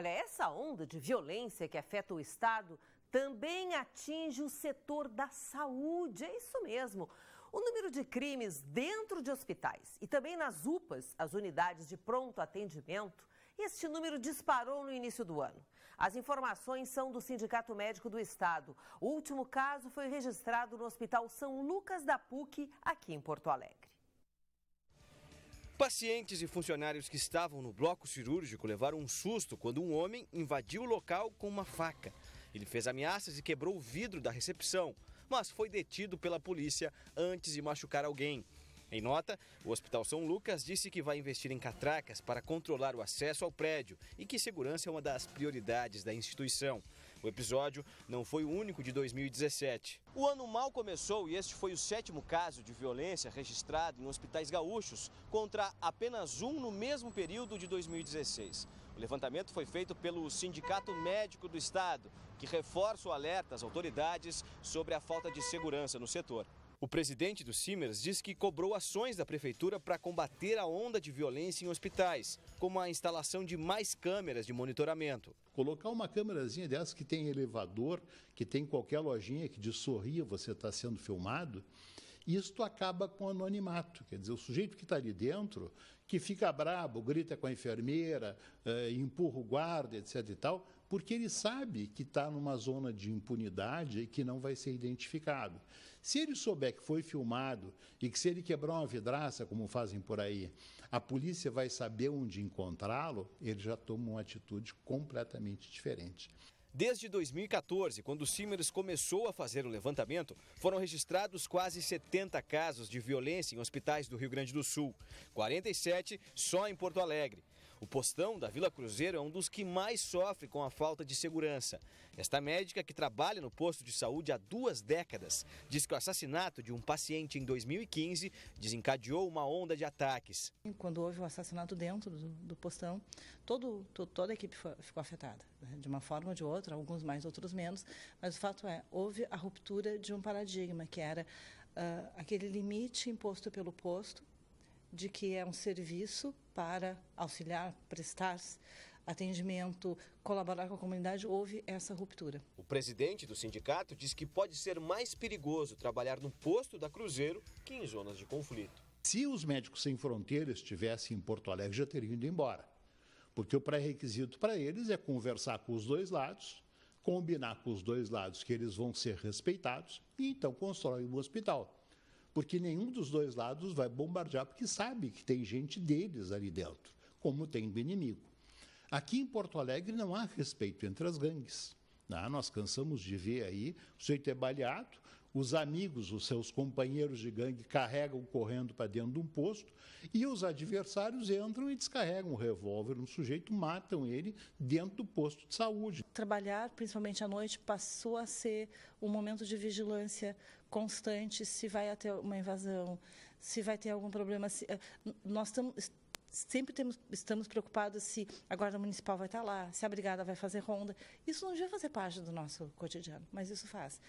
Olha, essa onda de violência que afeta o Estado também atinge o setor da saúde. É isso mesmo. O número de crimes dentro de hospitais e também nas UPAs, as unidades de pronto atendimento, este número disparou no início do ano. As informações são do Sindicato Médico do Estado. O último caso foi registrado no Hospital São Lucas da PUC, aqui em Porto Alegre. Pacientes e funcionários que estavam no bloco cirúrgico levaram um susto quando um homem invadiu o local com uma faca. Ele fez ameaças e quebrou o vidro da recepção, mas foi detido pela polícia antes de machucar alguém. Em nota, o Hospital São Lucas disse que vai investir em catracas para controlar o acesso ao prédio e que segurança é uma das prioridades da instituição. O episódio não foi o único de 2017. O ano mal começou e este foi o sétimo caso de violência registrado em hospitais gaúchos, contra apenas um no mesmo período de 2016. O levantamento foi feito pelo Sindicato Médico do Estado, que reforça o alerta às autoridades sobre a falta de segurança no setor. O presidente do Simers diz que cobrou ações da prefeitura para combater a onda de violência em hospitais, como a instalação de mais câmeras de monitoramento. Colocar uma câmerazinha dessas que tem elevador, que tem qualquer lojinha que de sorria, você está sendo filmado, isto acaba com o anonimato, quer dizer, o sujeito que está ali dentro, que fica brabo, grita com a enfermeira, eh, empurra o guarda, etc. e tal, porque ele sabe que está numa zona de impunidade e que não vai ser identificado. Se ele souber que foi filmado e que se ele quebrar uma vidraça, como fazem por aí, a polícia vai saber onde encontrá-lo, ele já toma uma atitude completamente diferente. Desde 2014, quando o Simers começou a fazer o levantamento, foram registrados quase 70 casos de violência em hospitais do Rio Grande do Sul, 47 só em Porto Alegre. O postão da Vila Cruzeiro é um dos que mais sofre com a falta de segurança. Esta médica, que trabalha no posto de saúde há duas décadas, diz que o assassinato de um paciente em 2015 desencadeou uma onda de ataques. Quando houve o assassinato dentro do, do postão, todo, to, toda a equipe ficou afetada, né? de uma forma ou de outra, alguns mais, outros menos. Mas o fato é, houve a ruptura de um paradigma, que era uh, aquele limite imposto pelo posto de que é um serviço para auxiliar, prestar atendimento, colaborar com a comunidade, houve essa ruptura. O presidente do sindicato diz que pode ser mais perigoso trabalhar no posto da Cruzeiro que em zonas de conflito. Se os médicos sem fronteiras estivessem em Porto Alegre, já teriam ido embora. Porque o pré-requisito para eles é conversar com os dois lados, combinar com os dois lados que eles vão ser respeitados e então constrói um hospital porque nenhum dos dois lados vai bombardear, porque sabe que tem gente deles ali dentro, como tem do inimigo. Aqui em Porto Alegre não há respeito entre as gangues. Ah, nós cansamos de ver aí, o sujeito ter baleado, os amigos, os seus companheiros de gangue carregam correndo para dentro de um posto e os adversários entram e descarregam o revólver no sujeito, matam ele dentro do posto de saúde. Trabalhar, principalmente à noite, passou a ser um momento de vigilância constante se vai ter uma invasão, se vai ter algum problema. Se, eh, nós estamos sempre temos, estamos preocupados se a Guarda Municipal vai estar lá, se a Brigada vai fazer ronda. Isso não devia fazer parte do nosso cotidiano, mas isso faz.